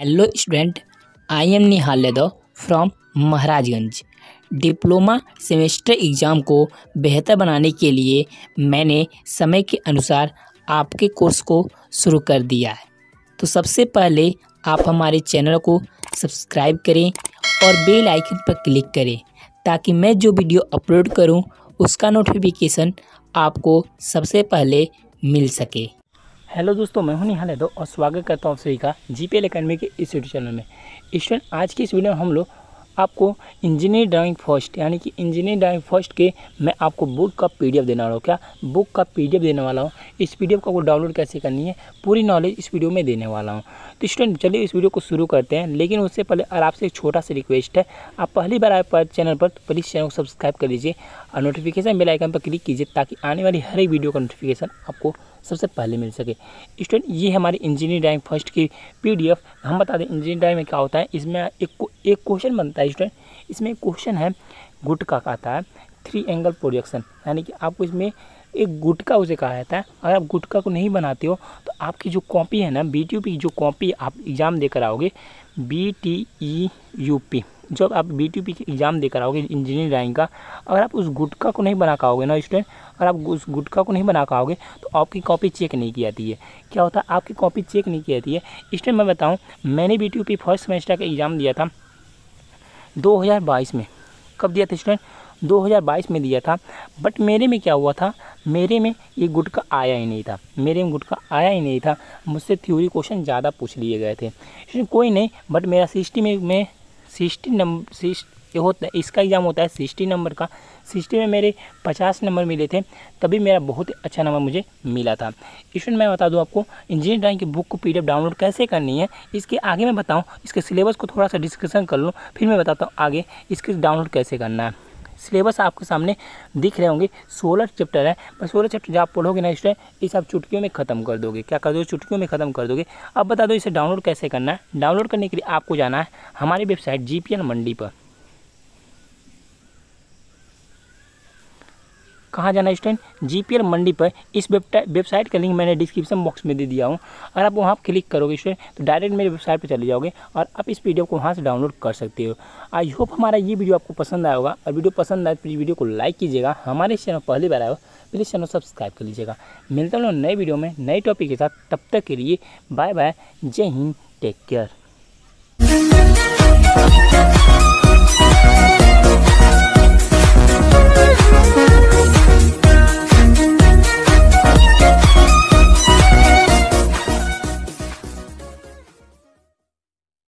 hello student I am Nihal Yadav from Maharajganj diploma semester exam को बेहतर बनाने के लिए मैंने समय के अनुसार आपके कोर्स को शुरू कर दिया है तो सबसे पहले आप हमारे चैनल को सब्सक्राइब करें और बेल आइकन पर क्लिक करें ताकि मैं जो वीडियो अपलोड करूं उसका नोटिफिकेशन आपको सबसे पहले मिल सके हेलो दोस्तों मैं हूं निहाल यादव और स्वागत करता हूं आप सभी का जी पी एल अकेडमी के इस यूट्यूब चैनल में स्टूडेंट आज की इस वीडियो में हम लोग आपको इंजीनियर ड्राइंग फर्स्ट यानी कि इंजीनियर ड्राइंग फर्स्ट के मैं आपको बुक का पीडीएफ देने वाला हूँ क्या बुक का पीडीएफ देने वाला हूँ इस पीडीएफ को आपको डाउनलोड कैसे करनी है पूरी नॉलेज इस वीडियो में देने वाला हूँ तो स्टूडेंट चलिए इस वीडियो को शुरू करते हैं लेकिन उससे पहले और आपसे एक छोटा सा रिक्वेस्ट है आप पहली बार आए पर चैनल पर तो प्लीज़ चैनल को सब्सक्राइब कर लीजिए और नोटिफिकेशन बेलाइकन पर क्लिक कीजिए ताकि आने वाली हर एक वीडियो का नोटिफिकेशन आपको सबसे पहले मिल सके स्टूडेंट ये हमारी इंजीनियरिंग ड्राइंग फर्स्ट की पीडीएफ हम बता दें इंजीनियरिंग ड्राइंग में क्या होता है इसमें एक एक क्वेश्चन बनता है स्टूडेंट इसमें एक क्वेश्चन है गुटका का आता है थ्री एंगल प्रोजेक्शन यानी कि आपको इसमें एक गुटका उसे कहा जाता है अगर आप गुटका को नहीं बनाते हो तो आपकी जो कॉपी है ना बी टी की जो कॉपी आप एग्ज़ाम देकर आओगे B T E U P जब आप बी टी के एग्ज़ाम देकर आओगे इंजीनियरिंग ड्राइंग का अगर आप उस गुटका को नहीं बना पाओगे ना स्टूडेंट अगर आप उस गुटका को नहीं बना पाओगे तो आपकी कॉपी चेक नहीं की जाती है क्या होता है आपकी कॉपी चेक नहीं की जाती है स्टूडेंट मैं बताऊँ मैंने बी टी फर्स्ट सेमेस्टर का एग्ज़ाम दिया था बाईस में कब दिया था स्टूडेंट 2022 में दिया था बट मेरे में क्या हुआ था मेरे में ये गुटका आया ही नहीं था मेरे में गुटका आया ही नहीं था मुझसे थ्योरी क्वेश्चन ज़्यादा पूछ लिए गए थे कोई नहीं बट मेरा सिस्टम में सिक्सटी नंबर ये होता है इसका एग्ज़ाम होता है सिक्सटी नंबर का सिक्सटी में मेरे पचास नंबर मिले थे तभी मेरा बहुत ही अच्छा नंबर मुझे मिला था स्टूडेंट मैं बता दूं आपको इंजीनियर ड्राइंग की बुक को पीडीएफ डाउनलोड कैसे करनी है इसके आगे मैं बताऊं इसके सिलेबस को थोड़ा सा डिस्कशन कर लूँ फिर मैं बताता हूँ आगे इसके डाउनलोड कैसे करना है सिलेबस आपके सामने दिख रहे होंगे सोलह चैप्टर है पर सोलह चैप्टर जब आप पढ़ोगे ना स्टूडेंट इसे आप चुटकियों में ख़त्म कर दोगे क्या कर दोगे चुटकियों में ख़त्म कर दोगे अब बता दो इसे डाउनलोड कैसे करना है डाउनलोड करने के लिए आपको जाना है हमारी वेबसाइट जी मंडी पर कहाँ जाना है स्टूडेंट जी पी मंडी पर इस वेबसाइट का लिंक मैंने डिस्क्रिप्शन बॉक्स में दे दिया हूँ अगर आप वहाँ क्लिक करोगे स्टूडेंट तो डायरेक्ट मेरे वेबसाइट पर चले जाओगे और आप इस वीडियो को वहाँ से डाउनलोड कर सकते हो आई होप हमारा ये वीडियो आपको पसंद आया होगा और वीडियो पसंद आए तो प्लीज़ वीडियो को लाइक कीजिएगा हमारे चैनल पहली बार आए हो प्लीज़ चैनल सब्सक्राइब कर लीजिएगा मिलता हूँ नए वीडियो में नए टॉपिक के साथ तब तक के लिए बाय बाय जय हिंद टेक केयर